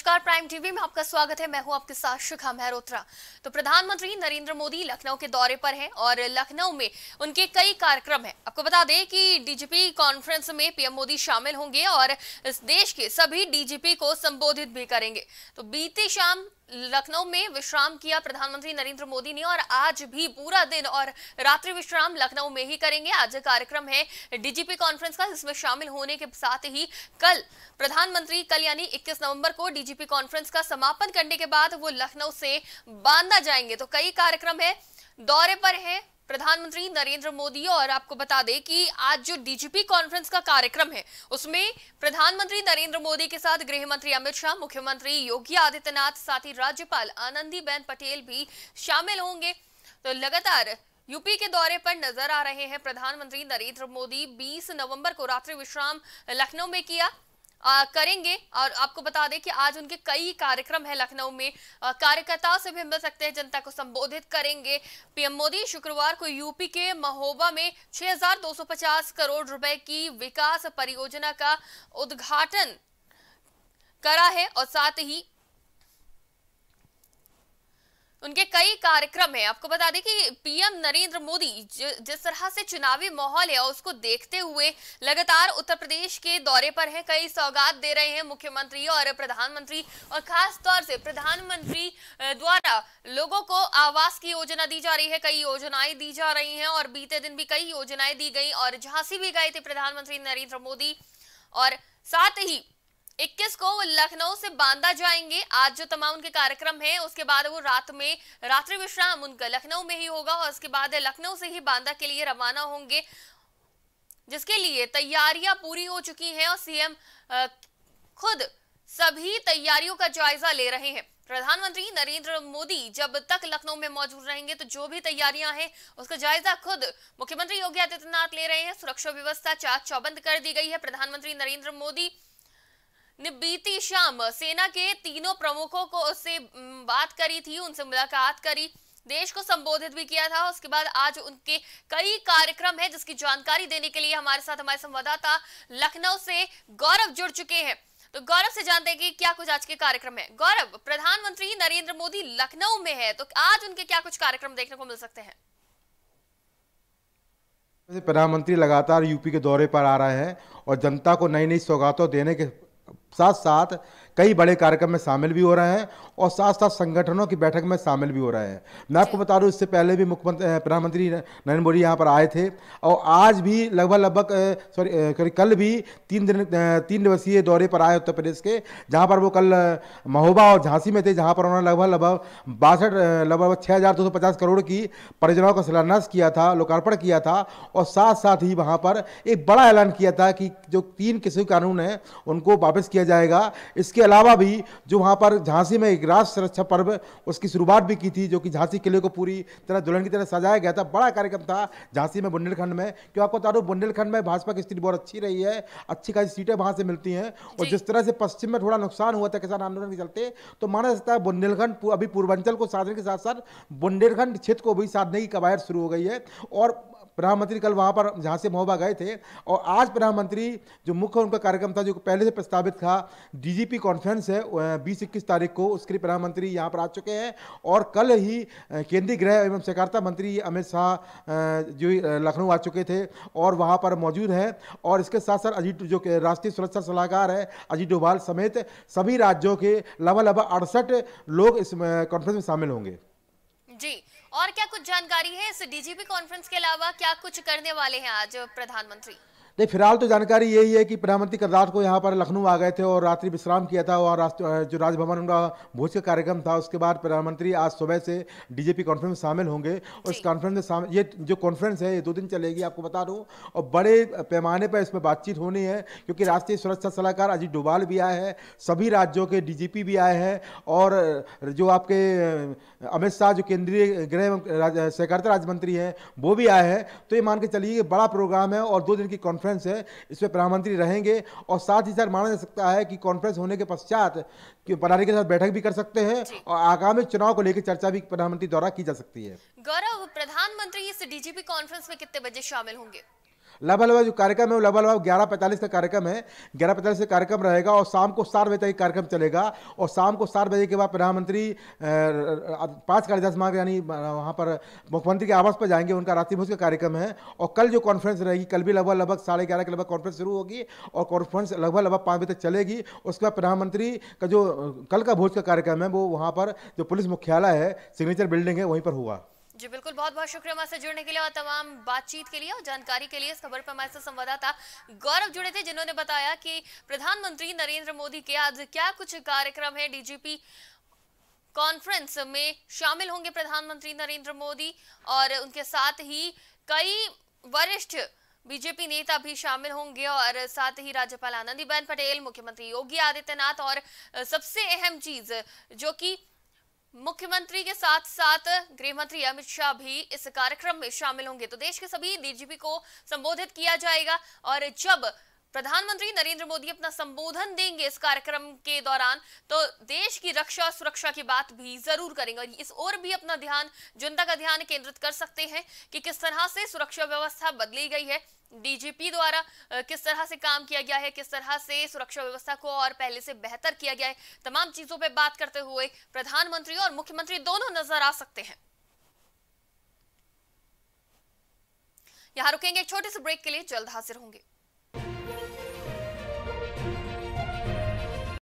नमस्कार prime TV में आपका स्वागत है मैं हूं आपके साथ शिखा मेहरोत्रा तो प्रधानमंत्री नरेंद्र मोदी लखनऊ के दौरे पर हैं और लखनऊ में उनके कई कार्यक्रम हैं आपको बता दें कि डीजीपी कॉन्फ्रेंस में पीएम मोदी शामिल होंगे और इस देश के सभी डीजीपी को संबोधित भी करेंगे तो बीती शाम लखनऊ में विश्राम किया प्रधानमंत्री नरेंद्र मोदी ने और आज भी पूरा दिन और रात्रि विश्राम लखनऊ में ही करेंगे आज कार्यक्रम है डीजीपी कॉन्फ्रेंस का जिसमें शामिल होने के साथ ही कल प्रधानमंत्री कल यानी 21 नवंबर को डीजीपी कॉन्फ्रेंस का समापन करने के बाद वो लखनऊ से बांदा जाएंगे तो कई कार्यक्रम है दौरे पर है प्रधानमंत्री नरेंद्र मोदी और आपको बता दें कि आज जो डीजीपी कॉन्फ्रेंस का कार्यक्रम है उसमें प्रधानमंत्री नरेंद्र मोदी के साथ गृह मंत्री अमित शाह मुख्यमंत्री योगी आदित्यनाथ साथ ही राज्यपाल आनंदीबेन पटेल भी शामिल होंगे तो लगातार यूपी के दौरे पर नजर आ रहे हैं प्रधानमंत्री नरेंद्र मोदी 20 नवंबर को रात्रि विश्राम लखनऊ में किया आ, करेंगे और आपको बता दें कि आज उनके कई कार्यक्रम है लखनऊ में कार्यकर्ताओं से भी मिल सकते हैं जनता को संबोधित करेंगे पीएम मोदी शुक्रवार को यूपी के महोबा में 6,250 करोड़ रुपए की विकास परियोजना का उद्घाटन करा है और साथ ही उनके कई कार्यक्रम है आपको बता दें कि पीएम नरेंद्र मोदी जिस तरह से चुनावी माहौल है उसको देखते हुए लगातार उत्तर प्रदेश के दौरे पर हैं कई सौगात दे रहे हैं मुख्यमंत्री और प्रधानमंत्री और खास तौर से प्रधानमंत्री द्वारा लोगों को आवास की योजना दी जा रही है कई योजनाएं दी जा रही है और बीते दिन भी कई योजनाएं दी गई और झांसी भी गए थे प्रधानमंत्री नरेंद्र मोदी और साथ ही 21 को वो लखनऊ से बांदा जाएंगे आज जो तमाम उनके कार्यक्रम है उसके बाद वो रात में रात्रि विश्राम उनका लखनऊ में ही होगा और उसके बाद लखनऊ से ही बांदा के लिए रवाना होंगे जिसके लिए तैयारियां पूरी हो चुकी हैं और सीएम खुद सभी तैयारियों का जायजा ले रहे हैं प्रधानमंत्री नरेंद्र मोदी जब तक लखनऊ में मौजूद रहेंगे तो जो भी तैयारियां हैं उसका जायजा खुद मुख्यमंत्री योगी आदित्यनाथ ले रहे हैं सुरक्षा व्यवस्था चाक चौबंद कर दी गई है प्रधानमंत्री नरेंद्र मोदी बीती शाम सेना के तीनों प्रमुखों को उससे बात करी थी उनसे मुलाकात करी देश को संबोधित भी किया था उसके बाद आज उनके कई कार्यक्रम है जिसकी जानकारी देने के लिए हमारे साथ हमारे संवाददाता लखनऊ से गौरव जुड़ चुके हैं तो गौरव से जानते हैं कि क्या कुछ आज के कार्यक्रम है गौरव प्रधानमंत्री नरेंद्र मोदी लखनऊ में है तो आज उनके क्या कुछ कार्यक्रम देखने को मिल सकते हैं प्रधानमंत्री लगातार यूपी के दौरे पर आ रहे हैं और जनता को नई नई सौगातों देने के साथ साथ कई बड़े कार्यक्रम में शामिल भी हो रहे हैं और साथ साथ संगठनों की बैठक में शामिल भी हो रहे हैं मैं आपको बता दूं इससे पहले भी मुख्यमंत्री प्रधानमंत्री नरेंद्र मोदी यहाँ पर आए थे और आज भी लगभग लगभग सॉरी कल भी तीन दिन तीन दिवसीय दौरे पर आए उत्तर प्रदेश के जहाँ पर वो कल महोबा और झांसी में थे जहाँ पर उन्होंने लगभग लगभग बासठ लगभग छः हज़ार दो सौ पचास करोड़ की परियोजनाओं का शिलान्यास किया था लोकार्पण किया था और साथ साथ ही वहाँ पर एक बड़ा ऐलान किया था कि जो तीन किसी कानून हैं उनको वापस किया जाएगा इसके अलावा भी जो वहाँ पर झांसी में एक राष्ट्र सुरक्षा पर्व उसकी शुरुआत भी की थी जो कि झांसी किले को पूरी तरह दुल्हन की तरह सजाया गया था बड़ा कार्यक्रम था झांसी में बुंदेलखंड में क्यों आपको बता दूँ बुंदेलखंड में भाजपा की स्थिति बहुत अच्छी रही है अच्छी खासी सीटें वहाँ से मिलती हैं और जिस तरह से पश्चिम में थोड़ा नुकसान हुआ था किसान आंदोलन के चलते तो माना जाता है बुंदेलखंड अभी पूर्वांचल को साधने के साथ साथ बुंदेलखंड क्षेत्र को भी साधने की कवायद शुरू हो गई है और प्रधानमंत्री कल वहाँ पर जहाँ से महोबा गए थे और आज प्रधानमंत्री जो मुख्य उनका कार्यक्रम था जो पहले से प्रस्तावित था डीजीपी कॉन्फ्रेंस है बीस इक्कीस तारीख को उसके लिए प्रधानमंत्री यहाँ पर आ चुके हैं और कल ही केंद्रीय गृह एवं सहकारिता मंत्री अमित शाह जो लखनऊ आ चुके थे और वहाँ पर मौजूद हैं और इसके साथ साथ अजीत जो राष्ट्रीय सुरक्षा सलाहकार है अजीत डोभाल समेत सभी राज्यों के लगभग लगभग अड़सठ लोग इस कॉन्फ्रेंस में शामिल होंगे जी और क्या कुछ जानकारी है इस डीजीपी कॉन्फ्रेंस के अलावा क्या कुछ करने वाले हैं आज प्रधानमंत्री नहीं फिलहाल तो जानकारी यही है कि प्रधानमंत्री कल रात को यहाँ पर लखनऊ आ गए थे और रात्रि विश्राम किया था और जो राजभवन उनका भोज का कार्यक्रम था उसके बाद प्रधानमंत्री आज सुबह से डीजीपी कॉन्फ्रेंस में शामिल होंगे और इस कॉन्फ्रेंस में शामिल ये जो कॉन्फ्रेंस है ये दो दिन चलेगी आपको बता दूँ और बड़े पैमाने पर इसमें बातचीत होनी है क्योंकि राष्ट्रीय सुरक्षा सलाहकार अजीत डोभाल भी आए हैं सभी राज्यों के डी भी आए हैं और जो आपके अमित शाह जो केंद्रीय गृह सहकारिता राज्य मंत्री हैं वो भी आए हैं तो ये मान के चलिए बड़ा प्रोग्राम है और दो दिन की कॉन्फ्रेंस कॉन्फ्रेंस है इसमें प्रधानमंत्री रहेंगे और साथ ही साथ माना जा सकता है कि कॉन्फ्रेंस होने के पश्चात परारी के साथ बैठक भी कर सकते हैं और आगामी चुनाव को लेकर चर्चा भी प्रधानमंत्री द्वारा की जा सकती है गौरव प्रधानमंत्री इस डीजीपी कॉन्फ्रेंस में कितने बजे शामिल होंगे लगभग जो कार्यक्रम है वो लगभग ग्यारह पैंतालीस का कार्यक्रम है ग्यारह पैंतालीस का कार्यक्रम रहेगा और शाम को सात बजे तक कार्यक्रम चलेगा और शाम को सात बजे के बाद प्रधानमंत्री पाँच कार्य दस मार्ग यानी वहाँ पर मुख्यमंत्री के आवास पर जाएंगे उनका रात्रि भोज का कार्यक्रम है और कल जो कॉन्फ्रेंस रहेगी कल भी लगभग लगभग साढ़े ग्यारह के लगभग कॉन्फ्रेंस शुरू होगी और कॉन्फ्रेंस लगभग लगभग पाँच बजे तक चलेगी उसके बाद प्रधानमंत्री का जो कल का भोज का कार्यक्रम है वो वहाँ पर जो पुलिस मुख्यालय है सिग्नेचर बिल्डिंग है वहीं पर हुआ जी बिल्कुल बहुत बहुत शुक्रिया हमारे जुड़ने के लिए और तमाम बातचीत के लिए और जानकारी के लिए इस खबर पर हमारे साथ संवाददाता गौरव जुड़े थे जिन्होंने बताया कि प्रधानमंत्री नरेंद्र मोदी के आज क्या कुछ कार्यक्रम है डीजीपी कॉन्फ्रेंस में शामिल होंगे प्रधानमंत्री नरेंद्र मोदी और उनके साथ ही कई वरिष्ठ बीजेपी नेता भी शामिल होंगे और साथ ही राज्यपाल आनंदीबेन पटेल मुख्यमंत्री योगी आदित्यनाथ और सबसे अहम चीज जो कि मुख्यमंत्री के साथ साथ गृह मंत्री अमित शाह भी इस कार्यक्रम में शामिल होंगे तो देश के सभी डीजीपी को संबोधित किया जाएगा और जब प्रधानमंत्री नरेंद्र मोदी अपना संबोधन देंगे इस कार्यक्रम के दौरान तो देश की रक्षा और सुरक्षा की बात भी जरूर करेंगे और इस ओर भी अपना ध्यान जनता का ध्यान केंद्रित कर सकते हैं कि किस तरह से सुरक्षा व्यवस्था बदली गई है डीजीपी द्वारा किस तरह से काम किया गया है किस तरह से सुरक्षा व्यवस्था को और पहले से बेहतर किया गया है तमाम चीजों पर बात करते हुए प्रधानमंत्री और मुख्यमंत्री दोनों नजर आ सकते हैं यहां रुकेंगे एक छोटे से ब्रेक के लिए जल्द हाजिर होंगे